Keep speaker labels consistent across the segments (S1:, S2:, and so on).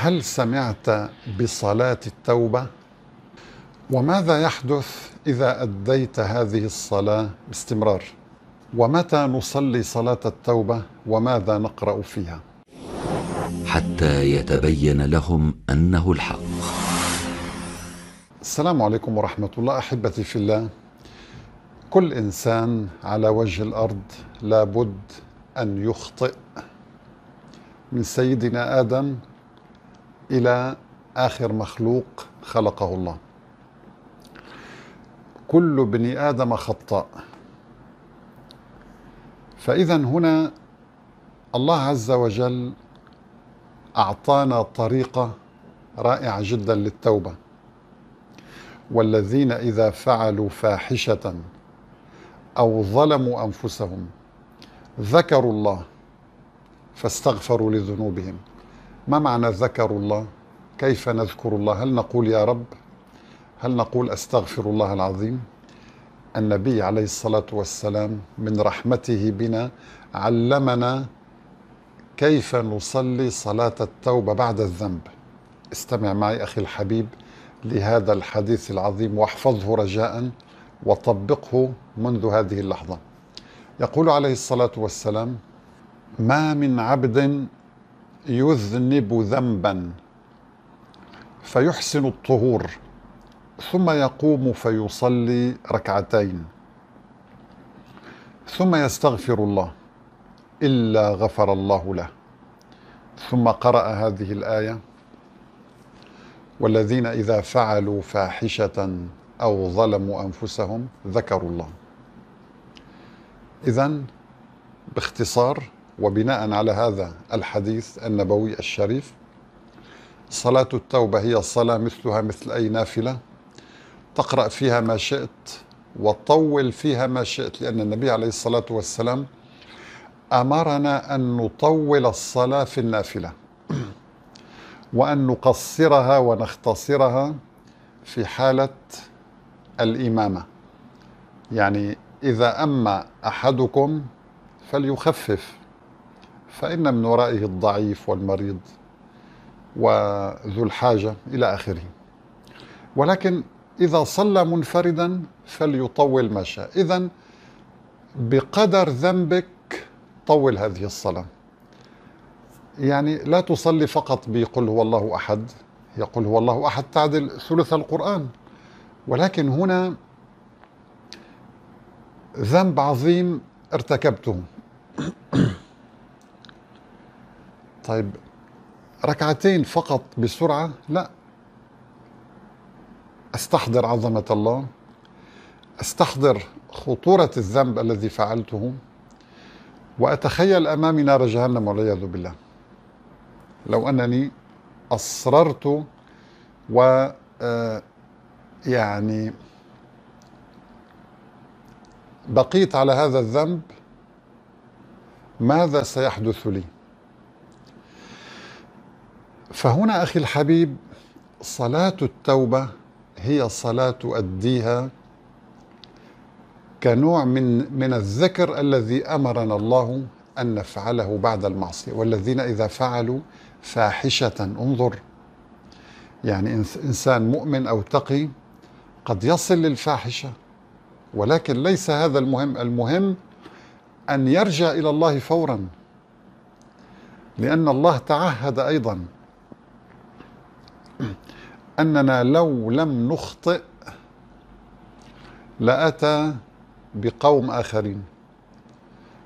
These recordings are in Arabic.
S1: هل سمعت بصلاة التوبة؟ وماذا يحدث إذا أديت هذه الصلاة باستمرار؟ ومتى نصلي صلاة التوبة وماذا نقرأ فيها؟ حتى يتبين لهم أنه الحق. السلام عليكم ورحمة الله أحبتي في الله. كل إنسان على وجه الأرض لابد أن يخطئ من سيدنا آدم إلى آخر مخلوق خلقه الله كل بني آدم خطاء فإذا هنا الله عز وجل أعطانا طريقة رائعة جدا للتوبة والذين إذا فعلوا فاحشة أو ظلموا أنفسهم ذكروا الله فاستغفروا لذنوبهم ما معنى ذكر الله كيف نذكر الله هل نقول يا رب هل نقول استغفر الله العظيم النبي عليه الصلاه والسلام من رحمته بنا علمنا كيف نصلي صلاه التوبه بعد الذنب استمع معي اخي الحبيب لهذا الحديث العظيم واحفظه رجاء وطبقه منذ هذه اللحظه يقول عليه الصلاه والسلام ما من عبد يذنب ذنبا فيحسن الطهور ثم يقوم فيصلي ركعتين ثم يستغفر الله الا غفر الله له ثم قرا هذه الايه والذين اذا فعلوا فاحشه او ظلموا انفسهم ذكروا الله اذا باختصار وبناء على هذا الحديث النبوي الشريف صلاة التوبة هي صلاة مثلها مثل أي نافلة تقرأ فيها ما شئت وطول فيها ما شئت لأن النبي عليه الصلاة والسلام أمرنا أن نطول الصلاة في النافلة وأن نقصرها ونختصرها في حالة الإمامة يعني إذا أما أحدكم فليخفف فإن من ورائه الضعيف والمريض وذو الحاجة إلى آخره ولكن إذا صلى منفردا فليطول ما شاء إذا بقدر ذنبك طول هذه الصلاة يعني لا تصلي فقط بقل هو الله أحد يقول هو الله أحد تعدل ثلث القرآن ولكن هنا ذنب عظيم ارتكبته طيب ركعتين فقط بسرعة لا استحضر عظمة الله استحضر خطورة الذنب الذي فعلته وأتخيل أمامي نار جهنم والعياذ بالله لو أنني أصررت و آه، يعني بقيت على هذا الذنب ماذا سيحدث لي؟ فهنا أخي الحبيب صلاة التوبة هي صلاة أديها كنوع من من الذكر الذي أمرنا الله أن نفعله بعد المعصية والذين إذا فعلوا فاحشة انظر يعني إنسان مؤمن أو تقي قد يصل للفاحشة ولكن ليس هذا المهم المهم أن يرجع إلى الله فورا لأن الله تعهد أيضا أننا لو لم نخطئ لأتى بقوم آخرين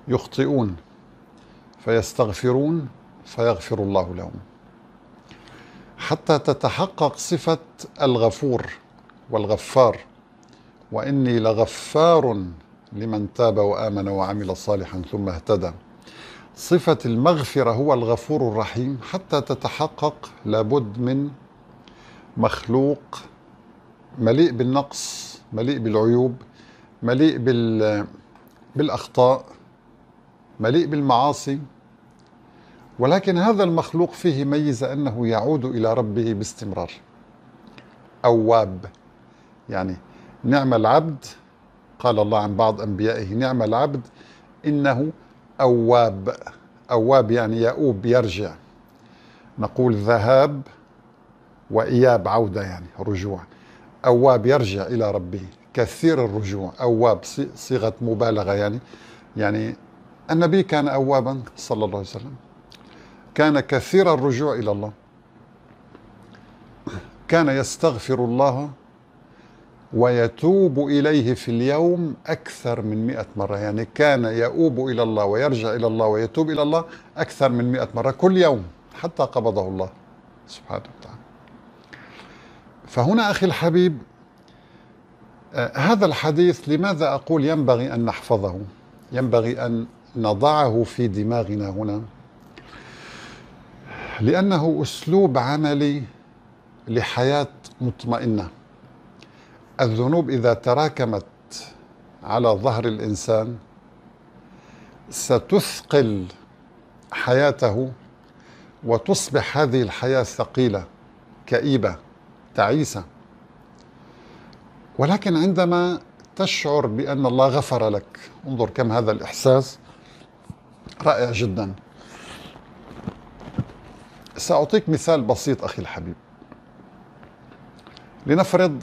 S1: يخطئون فيستغفرون فيغفر الله لهم حتى تتحقق صفة الغفور والغفار وإني لغفار لمن تاب وآمن وعمل صالحا ثم اهتدى صفة المغفرة هو الغفور الرحيم حتى تتحقق لابد من مخلوق مليء بالنقص مليء بالعيوب مليء بال بالاخطاء مليء بالمعاصي ولكن هذا المخلوق فيه ميزه انه يعود الى ربه باستمرار اواب يعني نعم العبد قال الله عن بعض انبيائه نعم العبد انه اواب اواب يعني يؤوب يرجع نقول ذهاب وإياب عودة يعني رجوع أواب يرجع إلى ربه كثير الرجوع أواب صيغة مبالغة يعني يعني النبي كان أوابا صلى الله عليه وسلم كان كثير الرجوع إلى الله كان يستغفر الله ويتوب إليه في اليوم أكثر من مئة مرة يعني كان يؤوب إلى الله ويرجع إلى الله ويتوب إلى الله أكثر من مئة مرة كل يوم حتى قبضه الله سبحانه وتعالى فهنا أخي الحبيب آه، هذا الحديث لماذا أقول ينبغي أن نحفظه ينبغي أن نضعه في دماغنا هنا لأنه أسلوب عملي لحياة مطمئنة الذنوب إذا تراكمت على ظهر الإنسان ستثقل حياته وتصبح هذه الحياة ثقيلة كئيبة تعيسة ولكن عندما تشعر بأن الله غفر لك انظر كم هذا الإحساس رائع جدا سأعطيك مثال بسيط أخي الحبيب لنفرض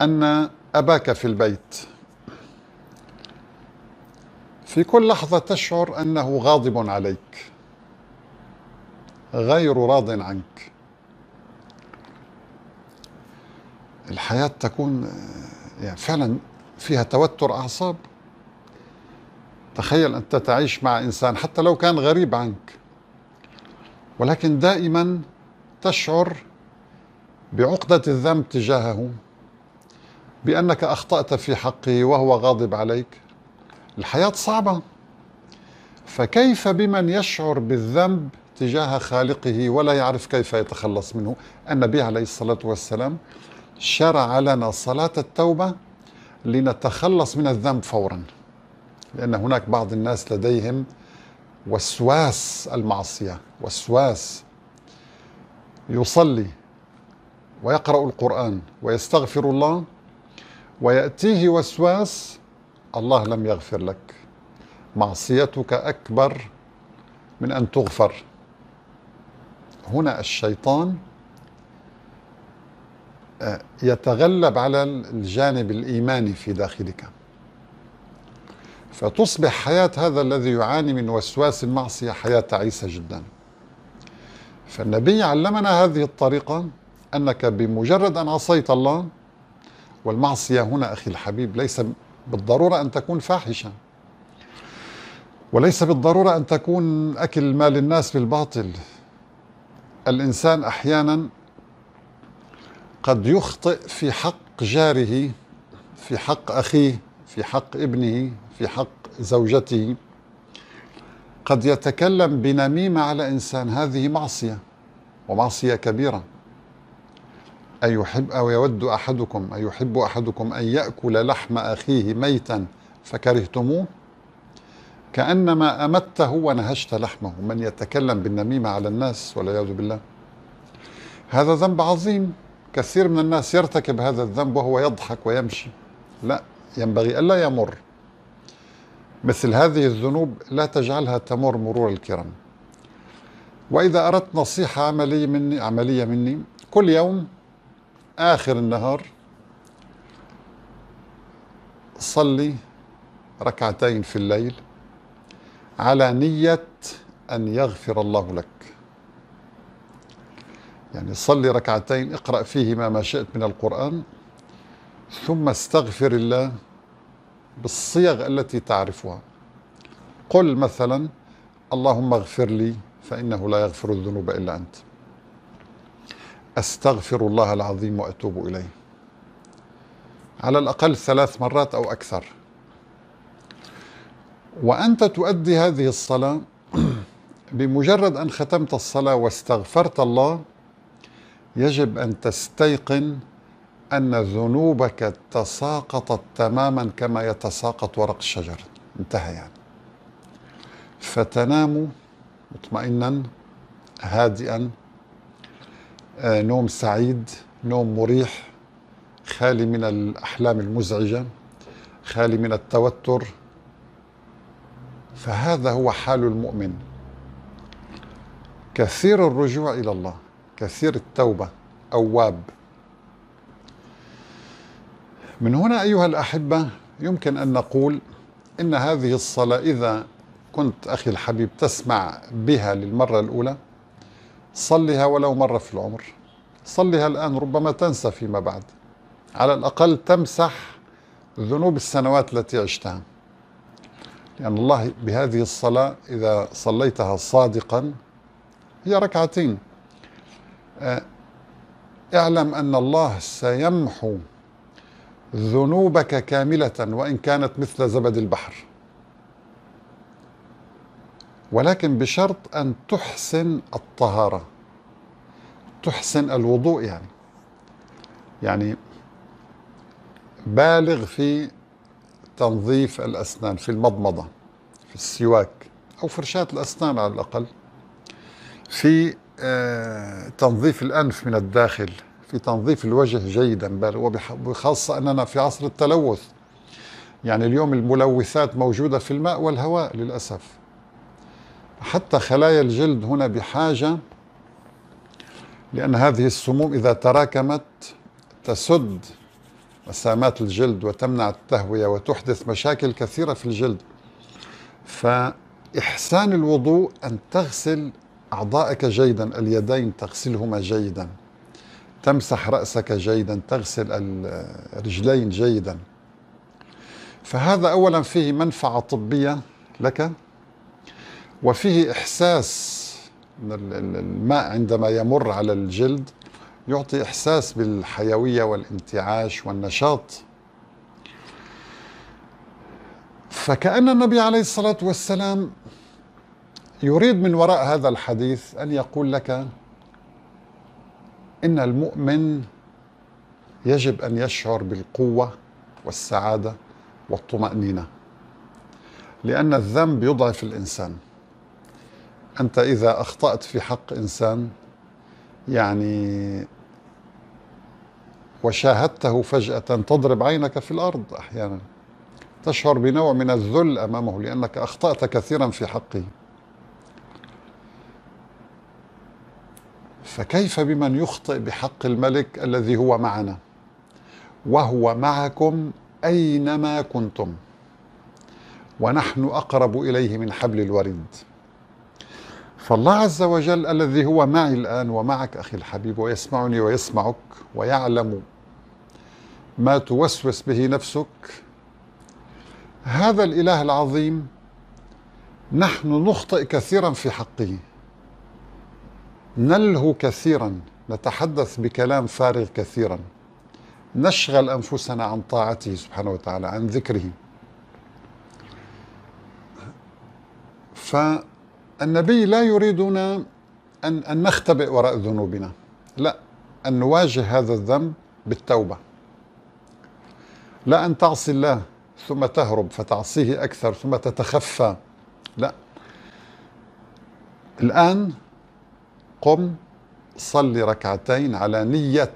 S1: أن أباك في البيت في كل لحظة تشعر أنه غاضب عليك غير راض عنك الحياة تكون آه، يعني فعلا فيها توتر أعصاب تخيل أنت تعيش مع إنسان حتى لو كان غريب عنك ولكن دائما تشعر بعقدة الذنب تجاهه بأنك أخطأت في حقه وهو غاضب عليك الحياة صعبة فكيف بمن يشعر بالذنب تجاه خالقه ولا يعرف كيف يتخلص منه النبي عليه الصلاة والسلام شرع لنا صلاة التوبة لنتخلص من الذنب فورا لأن هناك بعض الناس لديهم وسواس المعصية وسواس يصلي ويقرأ القرآن ويستغفر الله ويأتيه وسواس الله لم يغفر لك معصيتك أكبر من أن تغفر هنا الشيطان يتغلب على الجانب الايماني في داخلك فتصبح حياه هذا الذي يعاني من وسواس المعصيه حياه تعيسه جدا فالنبي علمنا هذه الطريقه انك بمجرد ان عصيت الله والمعصيه هنا اخي الحبيب ليس بالضروره ان تكون فاحشه وليس بالضروره ان تكون اكل مال الناس بالباطل الانسان احيانا قد يخطئ في حق جاره في حق اخيه في حق ابنه في حق زوجته قد يتكلم بنميمه على انسان هذه معصيه ومعصيه كبيره أيحب أو يود أحدكم أيحب أحدكم أن يأكل لحم أخيه ميتا فكرهتموه كأنما أمته ونهشت لحمه من يتكلم بالنميمة على الناس والعياذ بالله هذا ذنب عظيم كثير من الناس يرتكب هذا الذنب وهو يضحك ويمشي لا ينبغي ألا يمر مثل هذه الذنوب لا تجعلها تمر مرور الكرام وإذا أردت نصيحة عملية مني عملية مني كل يوم آخر النهار صلي ركعتين في الليل على نية أن يغفر الله لك يعني صلي ركعتين اقرأ فيهما ما شئت من القرآن ثم استغفر الله بالصيغ التي تعرفها قل مثلا اللهم اغفر لي فإنه لا يغفر الذنوب إلا أنت أستغفر الله العظيم وأتوب إليه على الأقل ثلاث مرات أو أكثر وأنت تؤدي هذه الصلاة بمجرد أن ختمت الصلاة واستغفرت الله يجب ان تستيقن ان ذنوبك تساقطت تماما كما يتساقط ورق الشجر انتهى يعني فتنام مطمئنا هادئا آه، نوم سعيد نوم مريح خالي من الاحلام المزعجه خالي من التوتر فهذا هو حال المؤمن كثير الرجوع الى الله كثير التوبة أواب من هنا أيها الأحبة يمكن أن نقول إن هذه الصلاة إذا كنت أخي الحبيب تسمع بها للمرة الأولى صلها ولو مرة في العمر صلها الآن ربما تنسى فيما بعد على الأقل تمسح ذنوب السنوات التي عشتها لأن يعني الله بهذه الصلاة إذا صليتها صادقا هي ركعتين آه، اعلم أن الله سيمحو ذنوبك كاملة وإن كانت مثل زبد البحر ولكن بشرط أن تحسن الطهارة تحسن الوضوء يعني يعني بالغ في تنظيف الأسنان في المضمضة في السواك أو فرشاة الأسنان على الأقل في آه، تنظيف الأنف من الداخل في تنظيف الوجه جيدا وخاصة أننا في عصر التلوث يعني اليوم الملوثات موجودة في الماء والهواء للأسف حتى خلايا الجلد هنا بحاجة لأن هذه السموم إذا تراكمت تسد مسامات الجلد وتمنع التهوية وتحدث مشاكل كثيرة في الجلد فإحسان الوضوء أن تغسل أعضائك جيدا اليدين تغسلهما جيدا تمسح رأسك جيدا تغسل الرجلين جيدا فهذا أولا فيه منفعة طبية لك وفيه إحساس الماء عندما يمر على الجلد يعطي إحساس بالحيوية والانتعاش والنشاط فكأن النبي عليه الصلاة والسلام يريد من وراء هذا الحديث ان يقول لك ان المؤمن يجب ان يشعر بالقوه والسعاده والطمانينه لان الذنب يضعف الانسان انت اذا اخطات في حق انسان يعني وشاهدته فجاه تضرب عينك في الارض احيانا تشعر بنوع من الذل امامه لانك اخطات كثيرا في حقه فكيف بمن يخطئ بحق الملك الذي هو معنا وهو معكم اينما كنتم ونحن اقرب اليه من حبل الوريد فالله عز وجل الذي هو معي الان ومعك اخي الحبيب ويسمعني ويسمعك ويعلم ما توسوس به نفسك هذا الاله العظيم نحن نخطئ كثيرا في حقه نلهو كثيرا نتحدث بكلام فارغ كثيرا نشغل انفسنا عن طاعته سبحانه وتعالى عن ذكره فالنبي لا يريدنا ان ان نختبئ وراء ذنوبنا لا ان نواجه هذا الذنب بالتوبه لا ان تعصي الله ثم تهرب فتعصيه اكثر ثم تتخفى لا الان قم صل ركعتين على نية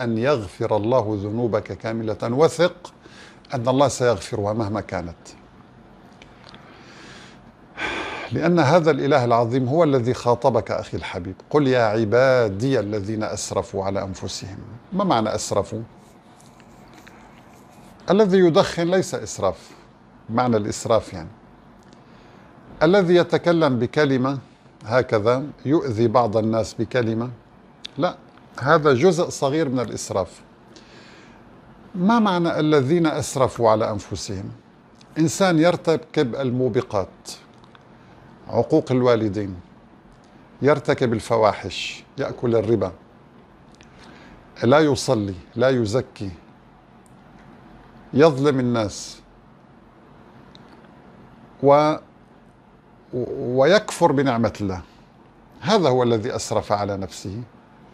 S1: أن يغفر الله ذنوبك كاملة وثق أن الله سيغفرها مهما كانت لأن هذا الإله العظيم هو الذي خاطبك أخي الحبيب قل يا عبادي الذين أسرفوا على أنفسهم ما معنى أسرفوا؟ الذي يدخن ليس إسراف معنى الإسراف يعني الذي يتكلم بكلمة هكذا يؤذي بعض الناس بكلمة لا هذا جزء صغير من الإسراف ما معنى الذين أسرفوا على أنفسهم إنسان يرتكب الموبقات عقوق الوالدين يرتكب الفواحش يأكل الربا لا يصلي لا يزكي يظلم الناس و ويكفر بنعمة الله هذا هو الذي أسرف على نفسه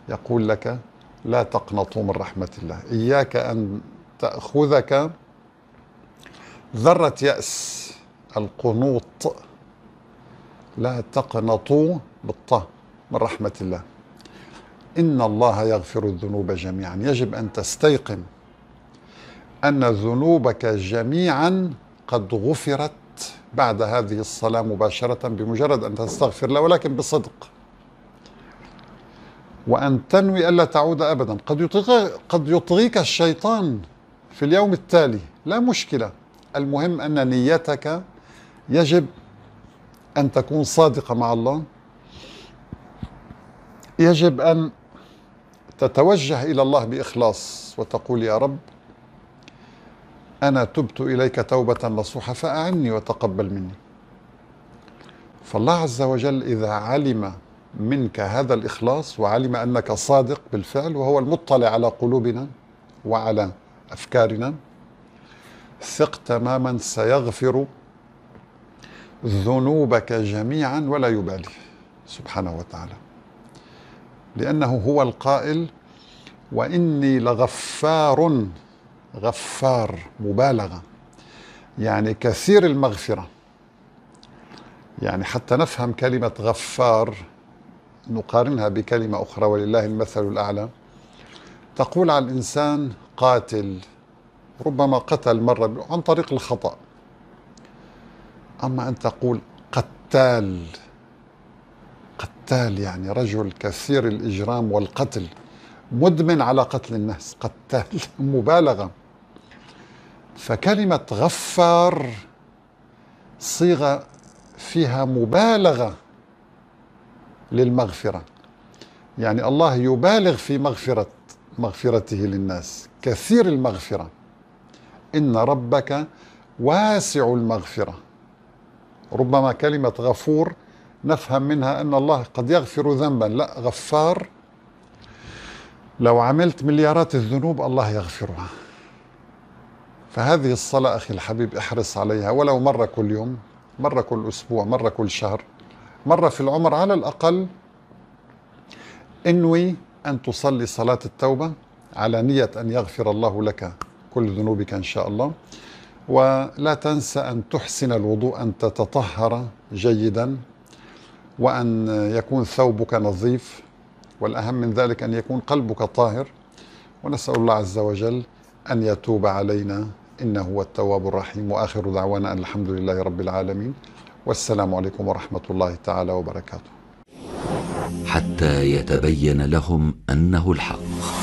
S1: يقول لك لا تقنطوا من رحمة الله إياك أن تأخذك ذرة يأس القنوط لا تقنطوا بالطه من رحمة الله إن الله يغفر الذنوب جميعا يجب أن تستيقن أن ذنوبك جميعا قد غفرت بعد هذه الصلاة مباشرة بمجرد أن تستغفر له ولكن بصدق وأن تنوي ألا تعود أبدا قد يطغيك, قد يطغيك الشيطان في اليوم التالي لا مشكلة المهم أن نيتك يجب أن تكون صادقة مع الله يجب أن تتوجه إلى الله بإخلاص وتقول يا رب أنا تبت إليك توبة نصوحة فأعني وتقبل مني فالله عز وجل إذا علم منك هذا الإخلاص وعلم أنك صادق بالفعل وهو المطلع على قلوبنا وعلى أفكارنا ثق تماما سيغفر ذنوبك جميعا ولا يبالي سبحانه وتعالى لأنه هو القائل وإني لغفار غفار مبالغه يعني كثير المغفره يعني حتى نفهم كلمه غفار نقارنها بكلمه اخرى ولله المثل الاعلى تقول عن الانسان قاتل ربما قتل مره عن طريق الخطا اما ان تقول قتال قتال يعني رجل كثير الاجرام والقتل مدمن على قتل الناس قتال مبالغة فكلمة غفار صيغة فيها مبالغة للمغفرة يعني الله يبالغ في مغفرة مغفرته للناس كثير المغفرة إن ربك واسع المغفرة ربما كلمة غفور نفهم منها أن الله قد يغفر ذنبا لا غفار لو عملت مليارات الذنوب الله يغفرها فهذه الصلاة أخي الحبيب احرص عليها ولو مرة كل يوم مرة كل أسبوع مرة كل شهر مرة في العمر على الأقل انوي أن تصلي صلاة التوبة على نية أن يغفر الله لك كل ذنوبك إن شاء الله ولا تنسى أن تحسن الوضوء أن تتطهر جيدا وأن يكون ثوبك نظيف والأهم من ذلك أن يكون قلبك طاهر ونسأل الله عز وجل أن يتوب علينا إنه هو التواب الرحيم وآخر دعوانا أن الحمد لله رب العالمين والسلام عليكم ورحمة الله تعالى وبركاته حتى يتبين لهم أنه الحق